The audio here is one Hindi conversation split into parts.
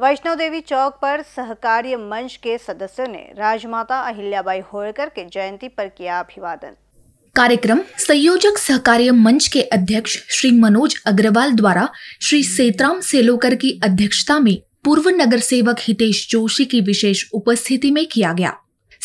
वैष्णव देवी चौक पर सहकार्य मंच के सदस्यों ने राजमाता अहिल्याबाई होलकर के जयंती पर किया अभिवादन कार्यक्रम संयोजक सहकार्य मंच के अध्यक्ष श्री मनोज अग्रवाल द्वारा श्री सेतराम सेलोकर की अध्यक्षता में पूर्व नगर सेवक हितेश जोशी की विशेष उपस्थिति में किया गया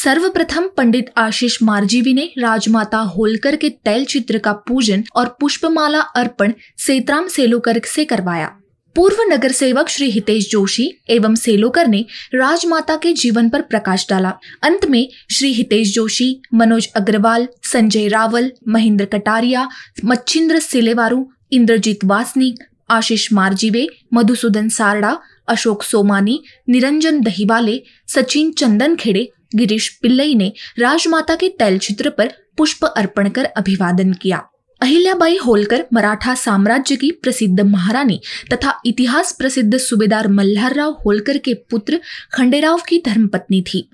सर्वप्रथम पंडित आशीष मारजीवी ने राजमाता होलकर के तैल चित्र का पूजन और पुष्पमाला अर्पण सेतराम सेलोकर से करवाया पूर्व नगर सेवक श्री हितेश जोशी एवं सेलोकर ने राजमाता के जीवन पर प्रकाश डाला अंत में श्री हितेश जोशी मनोज अग्रवाल संजय रावल महेंद्र कटारिया मच्छिंद्र सिलेवारू इंद्रजीत वासनिक आशीष मारजीवे मधुसूदन सारडा अशोक सोमानी निरंजन दहीवाले सचिन चंदन खेड़े गिरीश पिल्लई ने राजमाता के तैलचित्र पर पुष्प अर्पण कर अभिवादन किया अहिल्याबाई होलकर मराठा साम्राज्य की प्रसिद्ध महारानी तथा इतिहास प्रसिद्ध सूबेदार मल्हारराव होलकर के पुत्र खंडेराव की धर्मपत्नी थी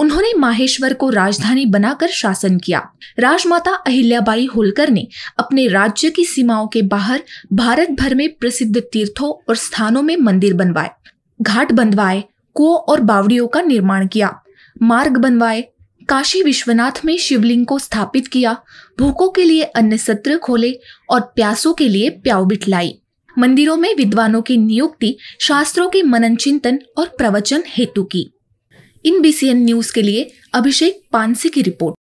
उन्होंने माहेश्वर को राजधानी बनाकर शासन किया राजमाता अहिल्याबाई होलकर ने अपने राज्य की सीमाओं के बाहर भारत भर में प्रसिद्ध तीर्थों और स्थानों में मंदिर बनवाए घाट बनवाए कुओं और बावड़ियों का निर्माण किया मार्ग बनवाए काशी विश्वनाथ में शिवलिंग को स्थापित किया भूखों के लिए अन्य सत्र खोले और प्यासों के लिए प्याव बिठलाई मंदिरों में विद्वानों की नियुक्ति शास्त्रों के मनन चिंतन और प्रवचन हेतु की इन बी न्यूज के लिए अभिषेक पानसी की रिपोर्ट